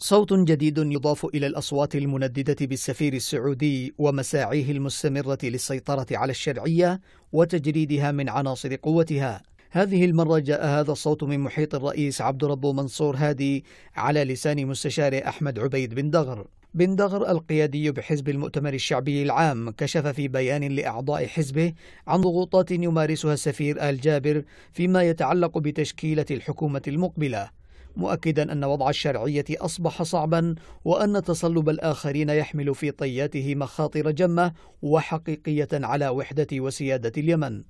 صوت جديد يضاف إلى الأصوات المنددة بالسفير السعودي ومساعيه المستمرة للسيطرة على الشرعية وتجريدها من عناصر قوتها هذه المرة جاء هذا الصوت من محيط الرئيس عبد ربه منصور هادي على لسان مستشار أحمد عبيد بن دغر بن دغر القيادي بحزب المؤتمر الشعبي العام كشف في بيان لأعضاء حزبه عن ضغوطات يمارسها السفير آل جابر فيما يتعلق بتشكيلة الحكومة المقبلة مؤكدا أن وضع الشرعية أصبح صعبا وأن تصلب الآخرين يحمل في طياته مخاطر جمة وحقيقية على وحدة وسيادة اليمن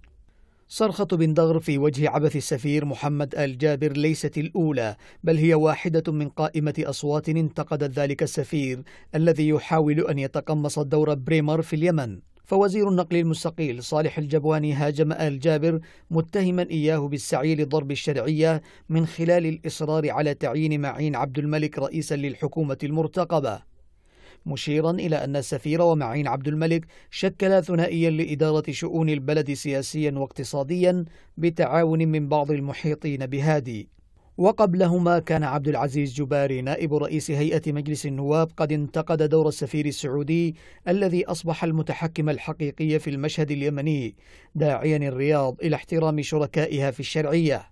صرخة بن دغر في وجه عبث السفير محمد آل جابر ليست الأولى بل هي واحدة من قائمة أصوات انتقدت ذلك السفير الذي يحاول أن يتقمص الدور بريمر في اليمن فوزير النقل المستقيل صالح الجبواني هاجم آل جابر متهما إياه بالسعي لضرب الشرعية من خلال الإصرار على تعيين معين عبد الملك رئيسا للحكومة المرتقبة مشيرا إلى أن السفير ومعين عبد الملك شكلا ثنائيا لإدارة شؤون البلد سياسيا واقتصاديا بتعاون من بعض المحيطين بهادي وقبلهما كان عبد العزيز جباري نائب رئيس هيئة مجلس النواب قد انتقد دور السفير السعودي الذي أصبح المتحكم الحقيقي في المشهد اليمني داعيا الرياض إلى احترام شركائها في الشرعية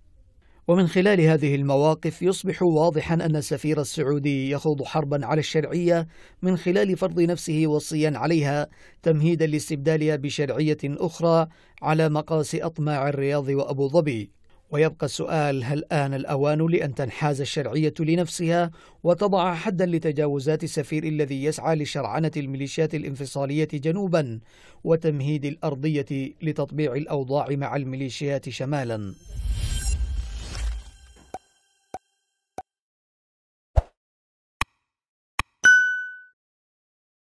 ومن خلال هذه المواقف يصبح واضحا أن السفير السعودي يخوض حربا على الشرعية من خلال فرض نفسه وصيا عليها تمهيدا لاستبدالها بشرعية أخرى على مقاس أطماع الرياض وأبو ظبي ويبقى السؤال هل آن الأوان لأن تنحاز الشرعية لنفسها وتضع حدا لتجاوزات السفير الذي يسعى لشرعنة الميليشيات الانفصالية جنوبا وتمهيد الأرضية لتطبيع الأوضاع مع الميليشيات شمالا